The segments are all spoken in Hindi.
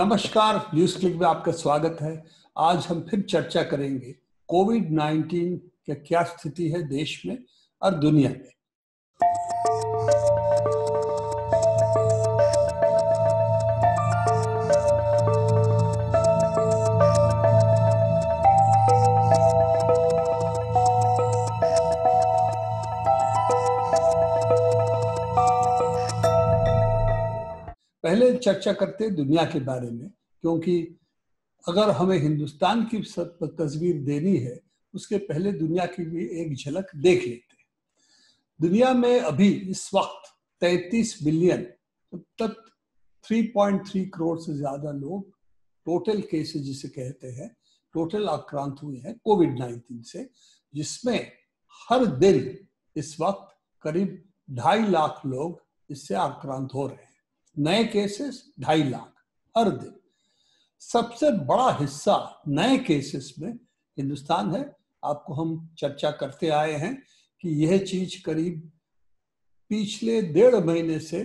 नमस्कार न्यूज क्लिक में आपका स्वागत है आज हम फिर चर्चा करेंगे कोविड 19 की क्या स्थिति है देश में और दुनिया में पहले चर्चा करते दुनिया के बारे में क्योंकि अगर हमें हिंदुस्तान की तस्वीर देनी है उसके पहले दुनिया की भी एक झलक देख लेते हैं दुनिया में अभी इस वक्त 33 बिलियन तब 3.3 करोड़ से ज्यादा लोग टोटल केसेस जिसे कहते हैं टोटल आक्रांत हुए हैं कोविड 19 से जिसमें हर दिन इस वक्त करीब ढाई लाख लोग इससे आक्रांत हो रहे हैं नए केसेस ढाई लाख हर दिन सबसे बड़ा हिस्सा नए केसेस में हिंदुस्तान है आपको हम चर्चा करते आए हैं कि यह चीज करीब पिछले डेढ़ महीने से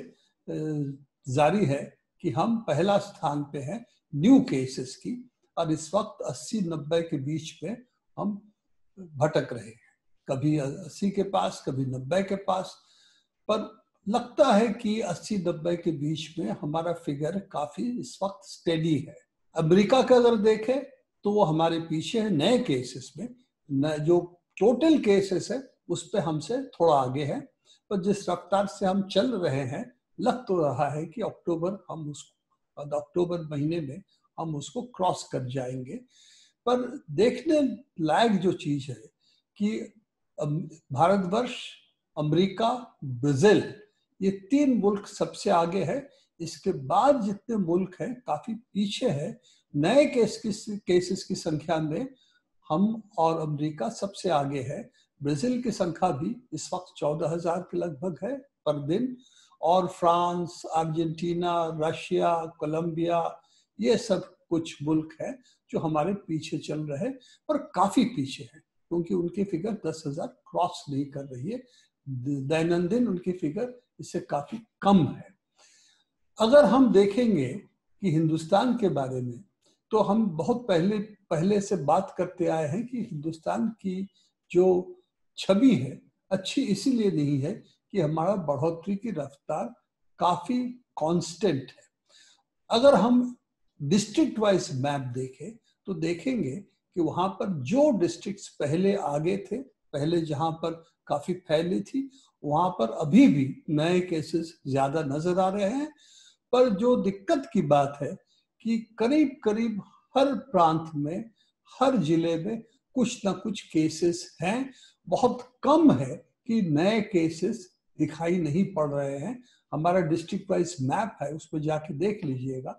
जारी है कि हम पहला स्थान पे हैं न्यू केसेस की और इस वक्त 80-90 के बीच में हम भटक रहे हैं कभी 80 के पास कभी 90 के पास पर लगता है कि 80 नब्बे के बीच में हमारा फिगर काफी इस वक्त स्टेडी है अमेरिका का अगर देखें तो वो हमारे पीछे है नए केसेस में जो टोटल केसेस है उस पर हमसे थोड़ा आगे है पर जिस रफ्तार से हम चल रहे हैं लग तो रहा है कि अक्टूबर हम उसको अक्टूबर महीने में हम उसको क्रॉस कर जाएंगे पर देखने लायक जो चीज है कि भारतवर्ष अमेरिका ब्राजील ये तीन मुल्क सबसे आगे है इसके बाद जितने मुल्क हैं काफी पीछे है नए केस की केसेस की संख्या में हम और अमेरिका सबसे आगे है ब्राजील की संख्या भी इस वक्त चौदह हजार के लगभग है पर दिन और फ्रांस अर्जेंटीना रशिया कोलंबिया ये सब कुछ मुल्क है जो हमारे पीछे चल रहे पर काफी पीछे है क्योंकि उनकी फिगर दस हजार क्रॉस नहीं कर रही है दैनंदिन उनकी फिगर इससे काफी कम है अगर हम देखेंगे कि हिंदुस्तान के बारे में तो हम बहुत पहले पहले से बात करते आए हैं कि हिंदुस्तान की जो छवि है अच्छी इसीलिए नहीं है कि हमारा बढ़ोतरी की रफ्तार काफी कांस्टेंट है अगर हम डिस्ट्रिक्ट वाइज मैप देखें तो देखेंगे कि वहां पर जो डिस्ट्रिक्ट्स पहले आगे थे पहले जहां पर काफी फैली थी वहां पर अभी भी नए केसेस ज्यादा नजर आ रहे हैं पर जो दिक्कत की बात है कि करीब करीब हर प्रांत में हर जिले में कुछ ना कुछ केसेस हैं बहुत कम है कि नए केसेस दिखाई नहीं पड़ रहे हैं हमारा डिस्ट्रिक्ट वाइज मैप है उस पर जाके देख लीजिएगा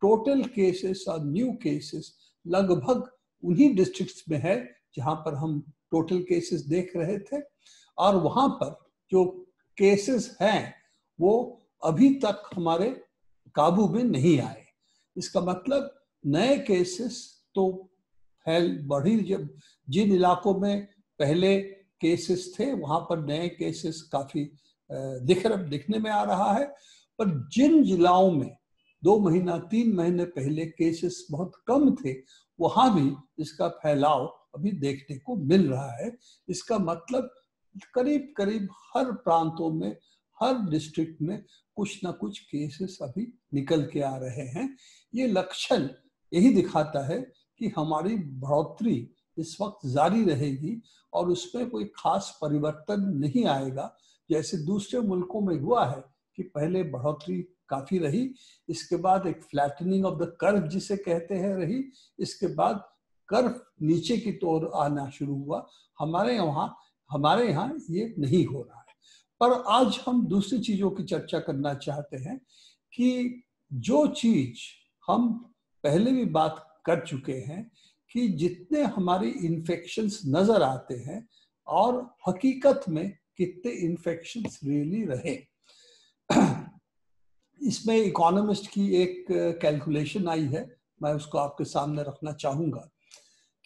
टोटल केसेस और न्यू केसेस लगभग उन्हीं डिस्ट्रिक्ट्स में है जहां पर हम टोटल केसेस देख रहे थे और वहां पर जो केसेस हैं वो अभी तक हमारे काबू में नहीं आए इसका मतलब नए केसेस तो फैल बढ़ी जब जिन इलाकों में पहले केसेस थे वहां पर नए केसेस काफी दिख रहे दिखने में आ रहा है पर जिन जिलाओं में दो महीना तीन महीने पहले केसेस बहुत कम थे वहां भी इसका फैलाव अभी देखने को मिल रहा है इसका मतलब करीब करीब हर प्रांतों में हर डिस्ट्रिक्ट में कुछ ना कुछ केसेस अभी निकल के आ रहे हैं ये लक्षण यही दिखाता है कि हमारी बढ़ोतरी इस वक्त जारी रहेगी और उसमें कोई खास परिवर्तन नहीं आएगा जैसे दूसरे मुल्कों में हुआ है कि पहले बढ़ोतरी काफी रही इसके बाद एक फ्लैटनिंग ऑफ द कर्व जिसे कहते हैं रही इसके बाद कर्व नीचे की तौर आना शुरू हुआ हमारे यहाँ हमारे यहाँ ये नहीं हो रहा है पर आज हम दूसरी चीजों की चर्चा करना चाहते हैं कि जो चीज हम पहले भी बात कर चुके हैं कि जितने हमारे इन्फेक्शन नजर आते हैं और हकीकत में कितने इन्फेक्शन रियली रहे इसमें इकोनॉमिस्ट की एक कैलकुलेशन आई है मैं उसको आपके सामने रखना चाहूंगा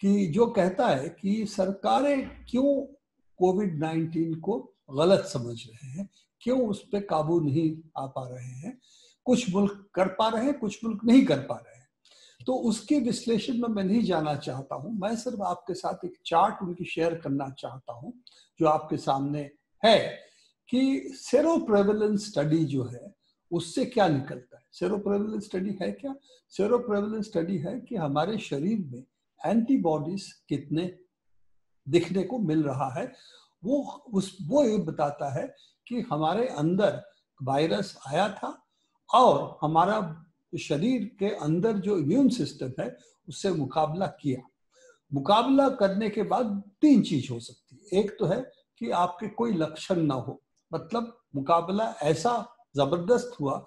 कि जो कहता है कि सरकारें क्यों कोविड नाइन्टीन को गलत समझ रहे हैं क्यों उस पर काबू नहीं आ पा रहे हैं कुछ मुल्क कर पा रहे हैं कुछ मुल्क नहीं कर पा रहे हैं तो उसके विश्लेषण में मैं नहीं जाना चाहता हूं मैं सिर्फ आपके साथ एक चार्ट उनकी शेयर करना चाहता हूं जो आपके सामने है कि सेरो प्रेवलेंस स्टडी जो है उससे क्या निकलता है सेरो प्रेवलेंस स्टडी है क्या सेरो प्रेवलेंस स्टडी है कि हमारे शरीर में एंटीबॉडीज कितने दिखने को मिल रहा है वो उस वो ये बताता है कि हमारे अंदर वायरस आया था और हमारा शरीर के अंदर जो इम्यून सिस्टम है उससे मुकाबला किया मुकाबला करने के बाद तीन चीज हो सकती है एक तो है कि आपके कोई लक्षण ना हो मतलब मुकाबला ऐसा जबरदस्त हुआ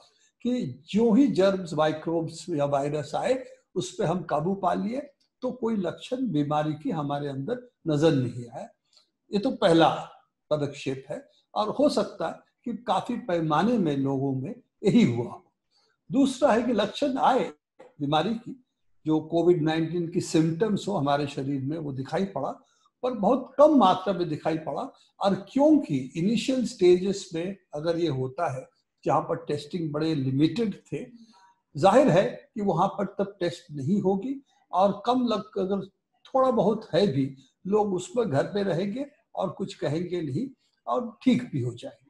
कि जो ही जर्म्स माइक्रोब्स या वायरस आए उस पर हम काबू पा लिए तो कोई लक्षण बीमारी की हमारे अंदर नजर नहीं आए ये तो पहला पदक्षेप है और हो सकता है कि काफी पैमाने में लोगों में यही हुआ दूसरा है कि लक्षण आए बीमारी की जो कोविड 19 की सिम्टम्स हो हमारे शरीर में वो दिखाई पड़ा पर बहुत कम मात्रा में दिखाई पड़ा और क्योंकि इनिशियल स्टेजेस में अगर ये होता है जहाँ पर टेस्टिंग बड़े लिमिटेड थे जाहिर है कि वहां पर तब टेस्ट नहीं होगी और कम लग अगर थोड़ा बहुत है भी लोग उसमें घर पे रहेंगे और कुछ कहेंगे नहीं और ठीक भी हो जाएंगे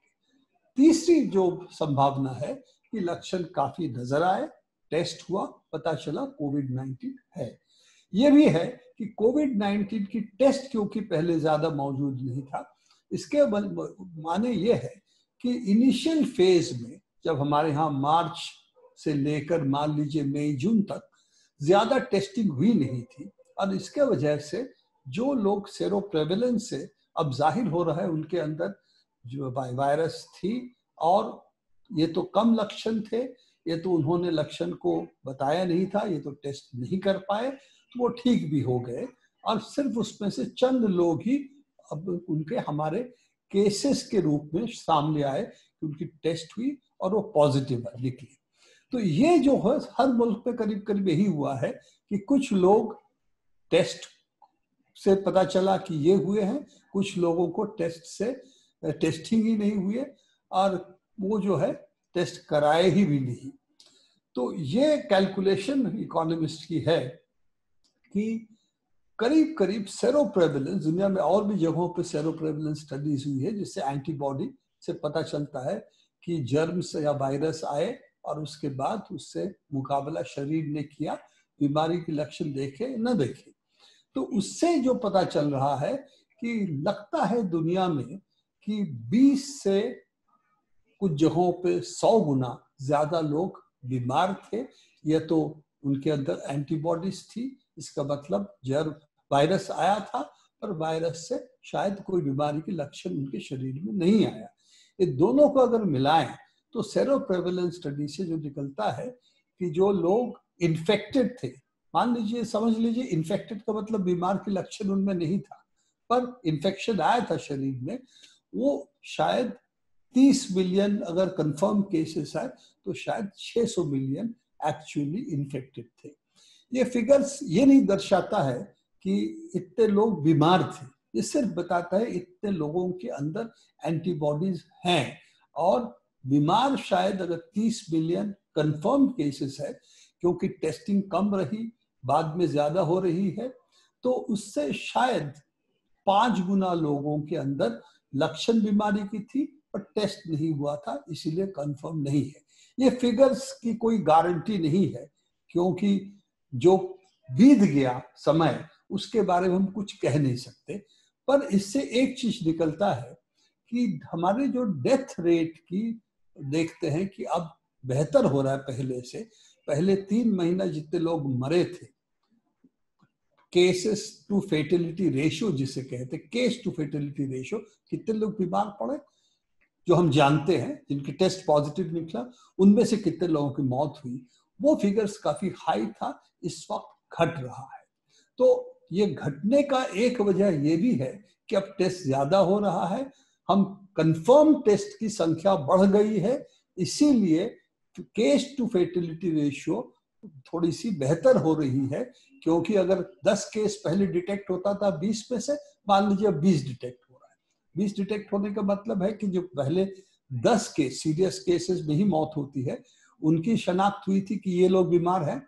तीसरी जो संभावना है कि लक्षण काफी नजर आए टेस्ट हुआ पता चला कोविड नाइन्टीन है ये भी है कि कोविड नाइन्टीन की टेस्ट क्योंकि पहले ज्यादा मौजूद नहीं था इसके माने ये है कि इनिशियल फेज में जब हमारे यहाँ मार्च से लेकर मान लीजिए मई जून तक ज्यादा टेस्टिंग हुई नहीं थी और इसके वजह से जो लोग सेरो प्रेवलेंस से अब जाहिर हो रहा है उनके अंदर जो वायरस थी और ये तो कम लक्षण थे ये तो उन्होंने लक्षण को बताया नहीं था ये तो टेस्ट नहीं कर पाए तो वो ठीक भी हो गए और सिर्फ उसमें से चंद लोग ही अब उनके हमारे केसेस के रूप में सामने आए कि उनकी टेस्ट हुई और वो पॉजिटिव निकली तो ये जो है हर मुल्क में करीब करीब यही हुआ है कि कुछ लोग टेस्ट से पता चला कि ये हुए हैं कुछ लोगों को टेस्ट से टेस्टिंग ही नहीं हुए और वो जो है टेस्ट कराए ही भी नहीं तो ये कैलकुलेशन इकोनॉमिस्ट की है कि करीब करीब सेरो प्रेवलेंस दुनिया में और भी जगहों पर सेरो प्रेवलेंस स्टडीज हुई है जिससे एंटीबॉडी से पता चलता है कि जर्म्स या वायरस आए और उसके बाद उससे मुकाबला शरीर ने किया बीमारी के लक्षण देखे न देखे तो उससे जो पता चल रहा है कि लगता है दुनिया में कि 20 से कुछ जगहों पे 100 गुना ज्यादा लोग बीमार थे या तो उनके अंदर एंटीबॉडीज थी इसका मतलब जर वायरस आया था पर वायरस से शायद कोई बीमारी के लक्षण उनके शरीर में नहीं आया ये दोनों को अगर मिलाएं तो सेरो प्रेवलेंस स्टडी से जो निकलता है कि जो लोग इन्फेक्टेड थे मान लीजिए समझ लीजिए इन्फेक्टेड का मतलब बीमार के लक्षण उनमें नहीं था पर इन्फेक्शन आया था शरीर में वो शायद 30 मिलियन अगर कंफर्म केसेस आए तो शायद 600 मिलियन एक्चुअली इन्फेक्टेड थे ये फिगर्स ये नहीं दर्शाता है कि इतने लोग बीमार थे ये सिर्फ बताता है इतने लोगों के अंदर एंटीबॉडीज हैं और बीमार शायद अगर 30 मिलियन कंफर्म केसेस है क्योंकि टेस्टिंग कम रही बाद में ज्यादा हो रही है तो उससे शायद पांच गुना लोगों के अंदर लक्षण बीमारी की थी पर टेस्ट नहीं हुआ था इसीलिए कंफर्म नहीं है ये फिगर्स की कोई गारंटी नहीं है क्योंकि जो बीत गया समय उसके बारे में हम कुछ कह नहीं सकते पर इससे एक चीज निकलता है कि हमारे जो डेथ रेट की देखते हैं कि अब बेहतर हो रहा है पहले से पहले तीन महीना जितने लोग मरे थे केसेस टू फेटिलिटी रेशियो जिसे कहते केस टू फेटिलिटी रेशियो कितने लोग बीमार पड़े जो हम जानते हैं जिनके टेस्ट पॉजिटिव निकला उनमें से कितने लोगों की मौत हुई वो फिगर्स काफी हाई था इस वक्त घट रहा है तो ये घटने का एक वजह ये भी है कि अब टेस्ट ज्यादा हो रहा है हम कंफर्म टेस्ट की संख्या बढ़ गई है इसीलिए केस टू फेटिलिटी रेशियो थोड़ी सी बेहतर हो रही है क्योंकि अगर 10 केस पहले डिटेक्ट होता था 20 में से मान लीजिए 20 डिटेक्ट हो रहा है 20 डिटेक्ट होने का मतलब है कि जो पहले 10 केस सीरियस केसेस में ही मौत होती है उनकी शनाख्त हुई थी कि ये लोग बीमार हैं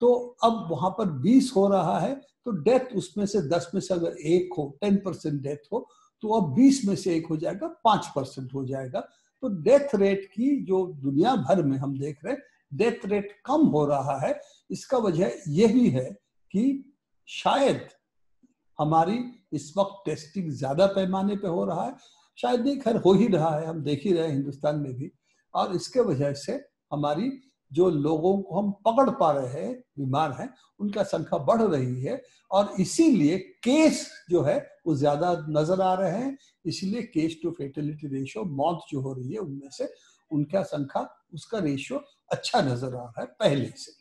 तो अब वहां पर 20 हो रहा है तो डेथ उसमें से 10 में से अगर एक हो 10 परसेंट डेथ हो तो अब 20 में से एक हो जाएगा पांच परसेंट हो जाएगा तो डेथ रेट की जो दुनिया भर में हम देख रहे डेथ रेट कम हो रहा है इसका वजह यही है कि शायद हमारी इस वक्त टेस्टिंग ज्यादा पैमाने पे हो रहा है शायद नहीं खैर हो ही रहा है हम देख ही रहे हैं हिंदुस्तान में भी और इसके वजह से हमारी जो लोगों को हम पकड़ पा रहे हैं बीमार हैं उनका संख्या बढ़ रही है और इसीलिए केस जो है वो ज्यादा नजर आ रहे हैं इसीलिए केस टू फेटिलिटी रेशियो मौत जो हो रही है उनमें से उनका संख्या उसका रेशियो अच्छा नजर आ रहा है पहले से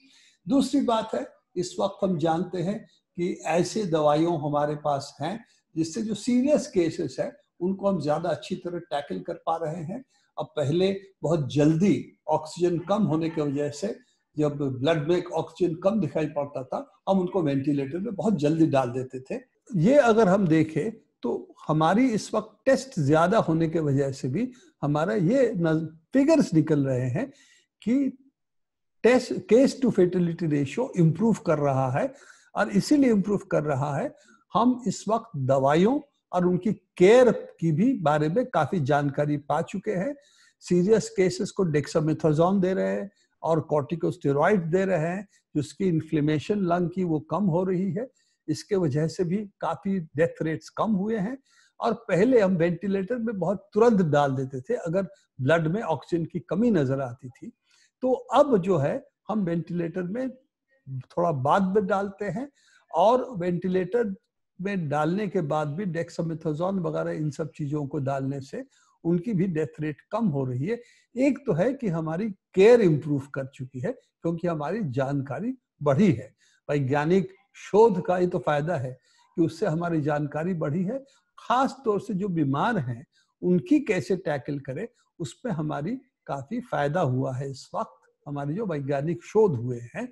दूसरी बात है इस वक्त हम जानते हैं कि ऐसे दवाइयों हमारे पास हैं जिससे जो सीरियस केसेस है उनको हम ज्यादा अच्छी तरह टैकल कर पा रहे हैं अब पहले बहुत जल्दी ऑक्सीजन कम होने की वजह से जब ब्लड में ऑक्सीजन कम दिखाई पड़ता था हम उनको वेंटिलेटर में बहुत जल्दी डाल देते थे ये अगर हम देखें तो हमारी इस वक्त टेस्ट ज्यादा होने के वजह से भी हमारा ये फिगर्स निकल रहे हैं कि test case to fatality ratio improve कर रहा है और इसीलिए इम्प्रूव कर रहा है हम इस वक्त दवाइयों और उनकी केयर की भी बारे में काफी जानकारी पा चुके हैं सीरियस केसेस को डेक्सामेथाजोन दे रहे हैं और कॉर्टिकोस्टेरॉइड दे रहे हैं जिसकी इन्फ्लेमेशन लंग की वो कम हो रही है इसके वजह से भी काफी डेथ रेट्स कम हुए हैं और पहले हम वेंटिलेटर में बहुत तुरंत डाल देते थे अगर ब्लड में ऑक्सीजन की कमी नजर आती थी तो अब जो है हम वेंटिलेटर में थोड़ा बाद में डालते हैं और वेंटिलेटर में डालने के बाद भी डेक्सामेथाजोन वगैरह इन सब चीजों को डालने से उनकी भी डेथ रेट कम हो रही है एक तो है कि हमारी केयर इंप्रूव कर चुकी है क्योंकि हमारी जानकारी बढ़ी है वैज्ञानिक शोध का ये तो फायदा है कि उससे हमारी जानकारी बढ़ी है खास तौर से जो बीमार हैं उनकी कैसे टैकल करें उस पर हमारी काफी फायदा हुआ है इस वक्त हमारे जो वैज्ञानिक शोध हुए हैं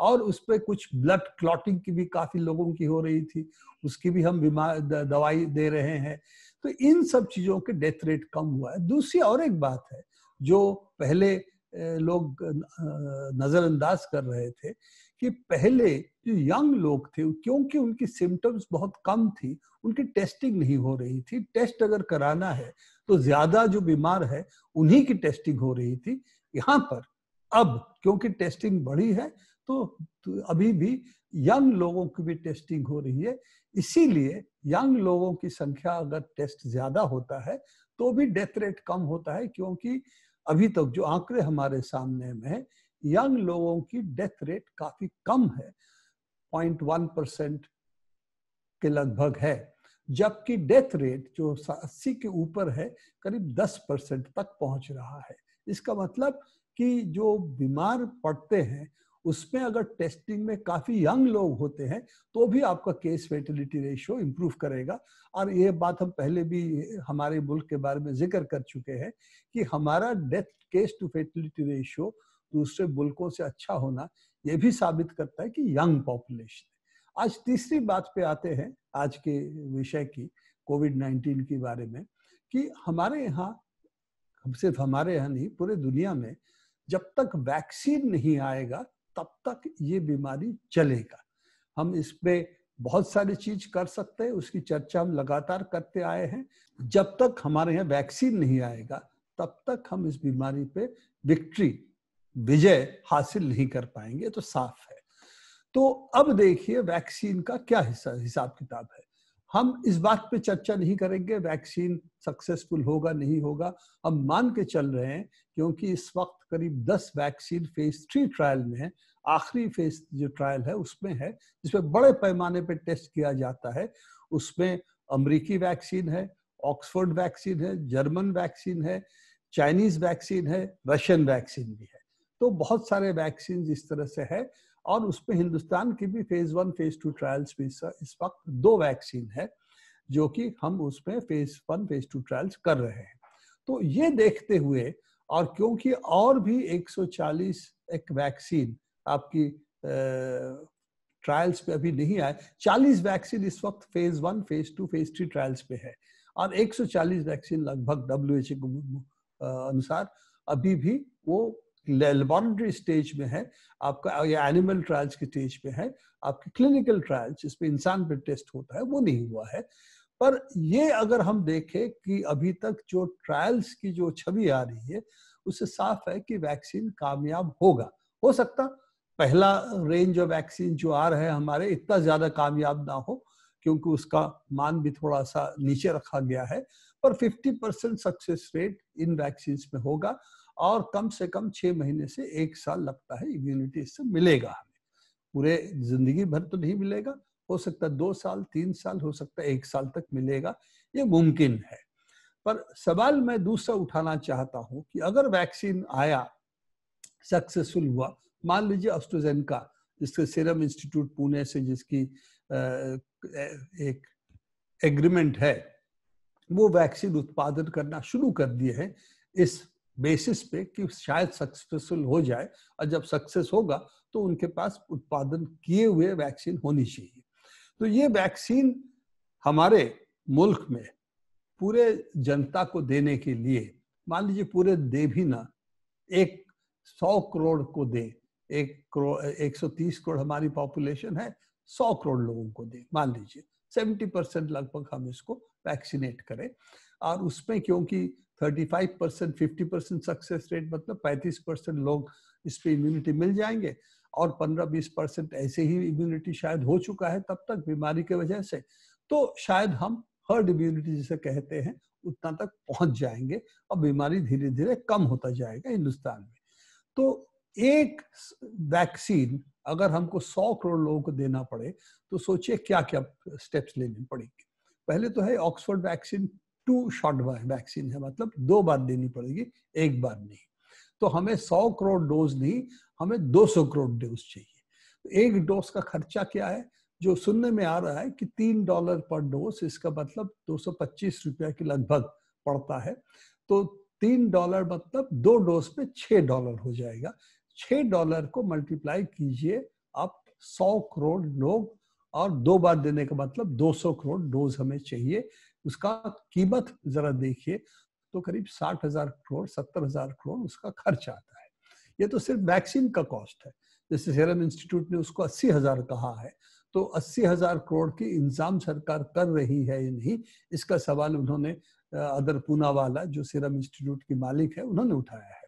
और उस पर कुछ ब्लड क्लॉटिंग की भी काफी लोगों की हो रही थी उसकी भी हम बीमार दवाई दे रहे हैं तो इन सब चीजों के डेथ रेट कम हुआ है दूसरी और एक बात है जो पहले लोग नजरअंदाज कर रहे थे कि पहले जो यंग लोग थे क्योंकि उनकी सिम्टम्स बहुत कम थी उनकी टेस्टिंग नहीं हो रही थी टेस्ट अगर कराना है तो ज्यादा जो बीमार है उन्हीं की टेस्टिंग हो रही थी यहाँ पर अब क्योंकि टेस्टिंग बढ़ी है तो, तो, अभी भी यंग लोगों की भी टेस्टिंग हो रही है इसीलिए यंग लोगों की संख्या अगर टेस्ट ज्यादा होता है तो भी डेथ रेट कम होता है क्योंकि अभी तक जो आंकड़े हमारे सामने में है यंग लोगों की डेथ रेट काफी कम है पॉइंट वन परसेंट के लगभग है जबकि डेथ रेट जो अस्सी के ऊपर है करीब दस परसेंट तक पहुंच रहा है इसका मतलब कि जो बीमार पड़ते हैं उसमें अगर टेस्टिंग में काफी यंग लोग होते हैं तो भी आपका केस फेटिलिटी रेशियो इंप्रूव करेगा और ये बात हम पहले भी हमारे मुल्क के बारे में जिक्र कर चुके हैं कि हमारा death case to fatality ratio दूसरे मुल्कों से अच्छा होना ये भी साबित करता है कि यंग पॉपुलेशन आज तीसरी बात पे आते हैं आज के विषय की कोविड नाइन्टीन के बारे में कि हमारे यहाँ सिर्फ हमारे यहाँ नहीं पूरे दुनिया में जब तक वैक्सीन नहीं आएगा तब तक ये बीमारी चलेगा हम इस पर बहुत सारी चीज कर सकते हैं उसकी चर्चा हम लगातार करते आए हैं जब तक हमारे यहाँ वैक्सीन नहीं आएगा तब तक हम इस बीमारी पे विक्ट्री विजय हासिल नहीं कर पाएंगे तो साफ है तो अब देखिए वैक्सीन का क्या हिसाब हिसाब किताब है हम इस बात पे चर्चा नहीं करेंगे वैक्सीन सक्सेसफुल होगा नहीं होगा हम मान के चल रहे हैं क्योंकि इस वक्त करीब 10 वैक्सीन फेज थ्री ट्रायल में है आखिरी फेज जो ट्रायल है उसमें है जिसमें बड़े पैमाने पे टेस्ट किया जाता है उसमें अमरीकी वैक्सीन है ऑक्सफोर्ड वैक्सीन है जर्मन वैक्सीन है चाइनीज वैक्सीन है रशियन वैक्सीन भी है तो बहुत सारे वैक्सीन इस तरह से है और उसमें हिंदुस्तान की भी phase one phase two trials भी इस वक्त दो वैक्सीन है जो कि हम उसमें phase one phase two trials कर रहे हैं तो ये देखते हुए और क्योंकि और भी 140 एक वैक्सीन आपकी ट्रायल्स पे अभी नहीं आए 40 वैक्सीन इस वक्त phase one phase two phase three trials पे है और 140 वैक्सीन लगभग डब्ल्यू एच अनुसार अभी भी वो लेबोरेटरी स्टेज में है आपका या एनिमल ट्रायल्स के स्टेज पे है आपके क्लिनिकल ट्रायल्स जिसपे इंसान पे टेस्ट होता है वो नहीं हुआ है पर ये अगर हम देखें कि अभी तक जो ट्रायल्स की जो छवि आ रही है उससे साफ है कि वैक्सीन कामयाब होगा हो सकता पहला रेंज ऑफ वैक्सीन जो आ रहा है हमारे इतना ज्यादा कामयाब ना हो क्योंकि उसका मान भी थोड़ा सा नीचे रखा गया है पर 50 परसेंट सक्सेस रेट इन वैक्सीन में होगा और कम से कम छः महीने से एक साल लगता है इम्यूनिटी इससे मिलेगा हमें पूरे जिंदगी भर तो नहीं मिलेगा हो सकता है दो साल तीन साल हो सकता है एक साल तक मिलेगा ये मुमकिन है पर सवाल मैं दूसरा उठाना चाहता हूं कि अगर वैक्सीन आया सक्सेसफुल हुआ मान लीजिए ऑस्ट्रोजेन का जिसके सीरम इंस्टीट्यूट पुणे से जिसकी एक एग्रीमेंट है वो वैक्सीन उत्पादन करना शुरू कर दिए हैं इस बेसिस पे कि शायद सक्सेसफुल हो जाए और जब सक्सेस होगा तो उनके पास उत्पादन किए हुए वैक्सीन होनी चाहिए तो ये वैक्सीन हमारे मुल्क में पूरे जनता को देने के लिए मान लीजिए पूरे दे भी ना एक सौ करोड़ को दे एक करोड़ एक सौ तीस करोड़ हमारी पॉपुलेशन है सौ करोड़ लोगों को दे मान लीजिए सेवेंटी परसेंट लगभग हम इसको वैक्सीनेट करें और उसमें क्योंकि 35 percent fifty percent success rate मतलब 35 परसेंट लोग इस पर इम्यूनिटी मिल जाएंगे और 15-20 परसेंट ऐसे ही इम्यूनिटी शायद हो चुका है तब तक बीमारी के वजह से तो शायद हम हर्ड इम्यूनिटी जिसे कहते हैं उतना तक पहुंच जाएंगे और बीमारी धीरे धीरे कम होता जाएगा हिंदुस्तान में तो एक वैक्सीन अगर हमको 100 करोड़ लोगों को देना पड़े तो सोचिए क्या क्या स्टेप्स लेने पड़ेंगे पहले तो है Oxford vaccine two shot vaccine है मतलब दो बार देनी पड़ेगी एक बार नहीं तो हमें 100 करोड़ डोज नहीं हमें 200 करोड़ डोज चाहिए तो एक डोज का खर्चा क्या है जो सुनने में आ रहा है कि तीन डॉलर पर डोज इसका मतलब 225 रुपया के लगभग पड़ता है तो तीन डॉलर मतलब दो डोज पे छह डॉलर हो जाएगा छः डॉलर को मल्टीप्लाई कीजिए आप सौ करोड़ लोग और दो बार देने का मतलब दो सौ करोड़ डोज हमें चाहिए उसका कीमत जरा देखिए तो करीब साठ हजार करोड़ सत्तर हजार करोड़ उसका खर्च आता है ये तो सिर्फ वैक्सीन का कॉस्ट है जैसे सेरम इंस्टीट्यूट ने उसको अस्सी हजार कहा है तो अस्सी हजार करोड़ की इंतजाम सरकार कर रही है या नहीं इसका सवाल उन्होंने अदर पूना वाला जो सीरम इंस्टीट्यूट की मालिक है उन्होंने उठाया है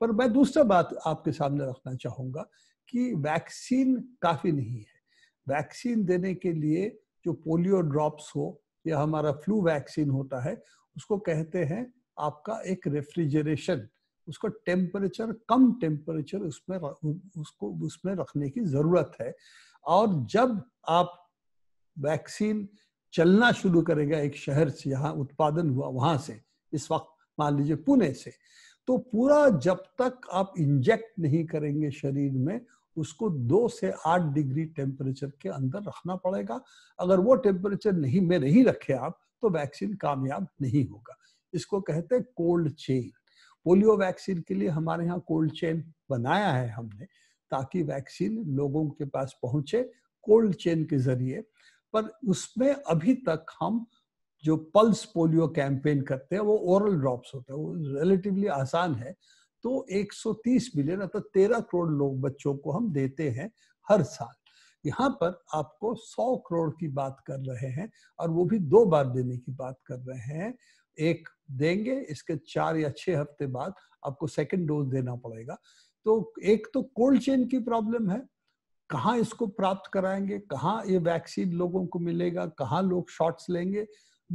पर मैं दूसरा बात आपके सामने रखना चाहूँगा कि वैक्सीन काफ़ी नहीं है वैक्सीन देने के लिए जो पोलियो ड्रॉप्स हो या हमारा फ्लू वैक्सीन होता है उसको कहते हैं आपका एक रेफ्रिजरेशन उसको टेम्परेचर कम टेम्परेचर उसमें उसको उसमें रखने की जरूरत है और जब आप वैक्सीन चलना शुरू करेगा एक शहर से यहाँ उत्पादन हुआ वहां से इस वक्त मान लीजिए पुणे से तो पूरा जब तक आप इंजेक्ट नहीं करेंगे शरीर में उसको दो से आठ डिग्री टेम्परेचर के अंदर रखना पड़ेगा अगर वो टेम्परेचर नहीं में नहीं रखे आप तो वैक्सीन कामयाब नहीं होगा इसको कहते हैं कोल्ड चेन पोलियो वैक्सीन के लिए हमारे यहाँ कोल्ड चेन बनाया है हमने ताकि वैक्सीन लोगों के पास पहुंचे कोल्ड चेन के जरिए पर उसमें अभी तक हम जो पल्स पोलियो कैंपेन करते हैं वो ओरल ड्रॉप्स होते हैं वो रिलेटिवली आसान है तो 130 मिलियन अर्थात तेरह करोड़ लोग बच्चों को हम देते हैं हर साल यहाँ पर आपको 100 करोड़ की बात कर रहे हैं और वो भी दो बार देने की बात कर रहे हैं एक देंगे इसके चार या छह हफ्ते बाद आपको सेकेंड डोज देना पड़ेगा तो एक तो कोल्ड चेन की प्रॉब्लम है कहाँ इसको प्राप्त कराएंगे कहाँ ये वैक्सीन लोगों को मिलेगा कहाँ लोग शॉट्स लेंगे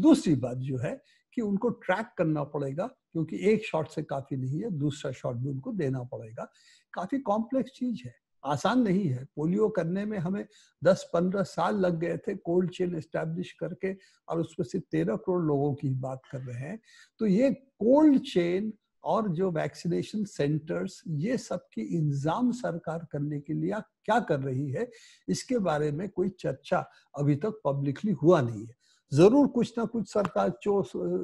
दूसरी बात जो है कि उनको ट्रैक करना पड़ेगा क्योंकि एक शॉट से काफी नहीं है दूसरा शॉट भी उनको देना पड़ेगा काफी कॉम्प्लेक्स चीज है आसान नहीं है पोलियो करने में हमें 10-15 साल लग गए थे कोल्ड चेन एस्टेब्लिश करके और उसमें से तेरह करोड़ लोगों की बात कर रहे हैं तो ये कोल्ड चेन और जो वैक्सीनेशन सेंटर्स ये सब की इंतजाम सरकार करने के लिए क्या कर रही है इसके बारे में कोई चर्चा अभी तक पब्लिकली हुआ नहीं है जरूर कुछ ना कुछ सरकार जो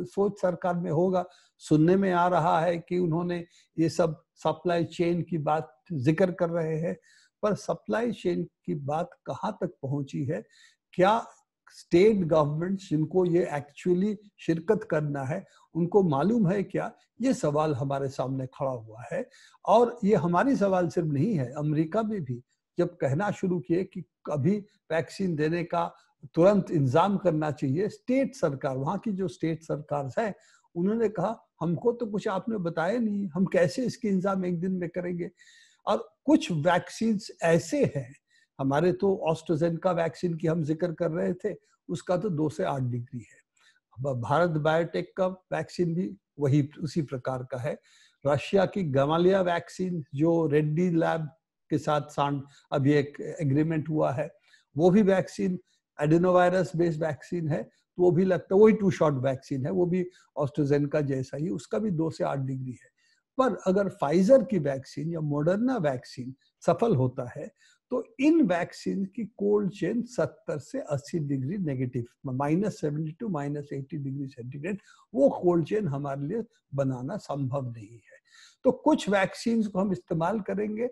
सोच सरकार में होगा सुनने में आ रहा है कि उन्होंने ये सब सप्लाई चेन की बात जिक्र कर रहे हैं पर सप्लाई चेन की बात कहाँ तक पहुंची है क्या स्टेट गवर्नमेंट जिनको ये एक्चुअली शिरकत करना है उनको मालूम है क्या ये सवाल हमारे सामने खड़ा हुआ है और ये हमारी सवाल सिर्फ नहीं है अमेरिका में भी जब कहना शुरू किए कि अभी वैक्सीन देने का तुरंत इंतजाम करना चाहिए स्टेट सरकार वहां की जो स्टेट सरकार है उन्होंने कहा हमको तो कुछ आपने बताया नहीं हम कैसे इसके इंतजाम एक दिन में करेंगे और कुछ वैक्सीन ऐसे हैं हमारे तो ऑस्ट्रोजेन का वैक्सीन की हम जिक्र कर रहे थे उसका तो दो से आठ डिग्री है भारत बायोटेक का वैक्सीन भी वही उसी प्रकार का है रशिया की गमालिया वैक्सीन जो रेड्डी लैब के साथ सांड अभी एक एग्रीमेंट हुआ है वो भी वैक्सीन एडेनोवायरस बेस्ड वैक्सीन है तो वो भी लगता है वही टू शॉट वैक्सीन है वो भी ऑस्ट्रोजेन का जैसा ही उसका भी दो से आठ डिग्री है पर अगर फाइजर की वैक्सीन या मोडर्ना वैक्सीन सफल होता है तो इन वैक्सीन की कोल्ड चेन 70 से 80 degree negative minus seventy to minus eighty degree centigrade वो कोल्ड चेन हमारे लिए बनाना संभव नहीं है तो कुछ वैक्सीन को हम इस्तेमाल करेंगे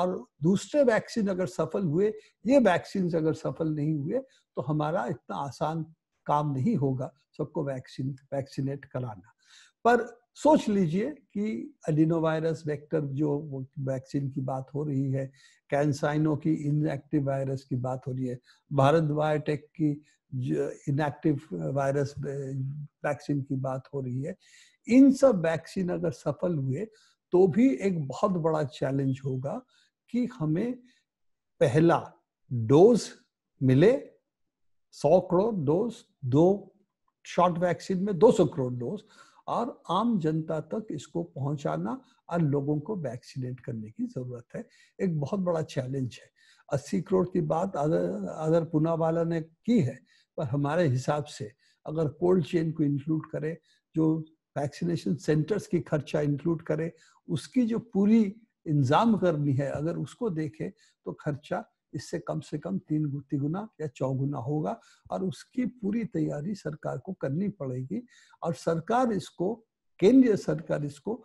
और दूसरे वैक्सीन अगर सफल हुए ये वैक्सीन अगर सफल नहीं हुए तो हमारा इतना आसान काम नहीं होगा सबको वैक्सीन वैक्सीनेट कराना पर सोच लीजिए कि वायरस वेक्टर जो वैक्सीन की बात हो रही है कैंसाइनो की इनएक्टिव वायरस की बात हो रही है भारत बायोटेक की इनएक्टिव वायरस वैक्सीन की बात हो रही है इन सब वैक्सीन अगर सफल हुए तो भी एक बहुत बड़ा चैलेंज होगा कि हमें पहला डोज मिले सौ करोड़ डोज दो शॉर्ट वैक्सीन में दो सौ करोड़ डोज और आम जनता तक इसको पहुंचाना और लोगों को वैक्सीनेट करने की जरूरत है एक बहुत बड़ा चैलेंज है अस्सी करोड़ की बात अगर अगर पूनावाला ने की है पर हमारे हिसाब से अगर कोल्ड चेन को इंक्लूड करें जो वैक्सीनेशन सेंटर्स की खर्चा इंक्लूड करें उसकी जो पूरी इंतजाम करनी है अगर उसको देखें तो खर्चा इससे कम से कम तीन तिगुना या चौगुना होगा और उसकी पूरी तैयारी सरकार को करनी पड़ेगी और सरकार इसको केंद्रीय सरकार इसको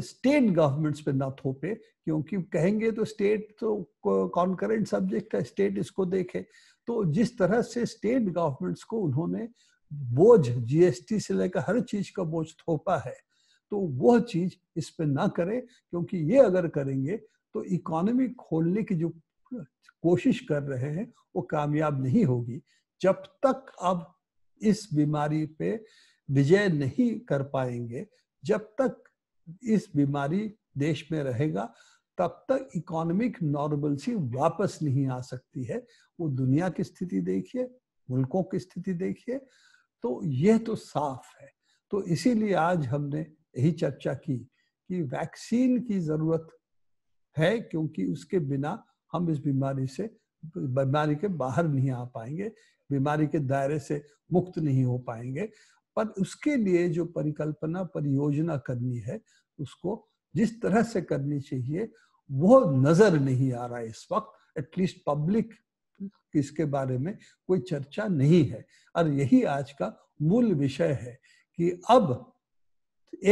स्टेट गवर्नमेंट्स पे ना थोपे क्योंकि कहेंगे तो स्टेट तो कॉन्करेंट सब्जेक्ट है स्टेट इसको देखे तो जिस तरह से स्टेट गवर्नमेंट्स को उन्होंने बोझ जीएसटी से लेकर हर चीज का बोझ थोपा है तो वह चीज इस पे ना करें क्योंकि ये अगर करेंगे तो इकोनॉमी खोलने की जो कोशिश कर रहे हैं वो कामयाब नहीं होगी जब तक आप इस बीमारी पे विजय नहीं कर पाएंगे जब तक इस बीमारी देश में रहेगा तब तक इकोनॉमिक नॉर्मलसी वापस नहीं आ सकती है वो दुनिया की स्थिति देखिए मुल्कों की स्थिति देखिए तो यह तो साफ है तो इसीलिए आज हमने यही चर्चा की कि वैक्सीन की जरूरत है क्योंकि उसके बिना हम इस बीमारी से बीमारी के बाहर नहीं आ पाएंगे बीमारी के दायरे से मुक्त नहीं हो पाएंगे पर उसके लिए जो परिकल्पना परियोजना करनी है उसको जिस तरह से करनी चाहिए वो नजर नहीं आ रहा है इस वक्त एटलीस्ट पब्लिक इसके बारे में कोई चर्चा नहीं है और यही आज का मूल विषय है कि अब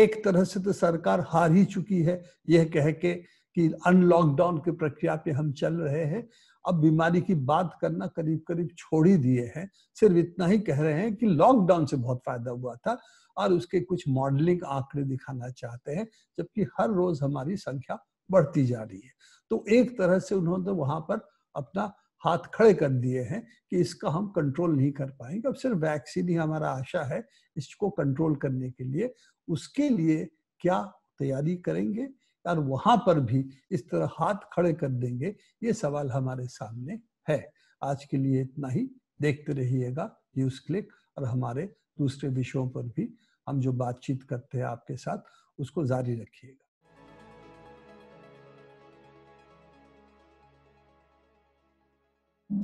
एक तरह से तो सरकार हार ही चुकी है यह कह के कि अनलॉकडाउन की प्रक्रिया पे हम चल रहे हैं अब बीमारी की बात करना करीब करीब छोड़ ही दिए हैं सिर्फ इतना ही कह रहे हैं कि लॉकडाउन से बहुत फायदा हुआ था और उसके कुछ मॉडलिंग आंकड़े दिखाना चाहते हैं जबकि हर रोज हमारी संख्या बढ़ती जा रही है तो एक तरह से उन्होंने वहां पर अपना हाथ खड़े कर दिए हैं कि इसका हम कंट्रोल नहीं कर पाएंगे अब सिर्फ वैक्सीन ही हमारा आशा है इसको कंट्रोल करने के लिए उसके लिए क्या तैयारी करेंगे और वहां पर भी इस तरह हाथ खड़े कर देंगे ये सवाल हमारे सामने है आज के लिए इतना ही देखते रहिएगा न्यूज क्लिक और हमारे दूसरे विषयों पर भी हम जो बातचीत करते हैं आपके साथ उसको जारी रखिएगा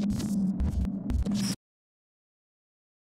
Thank you.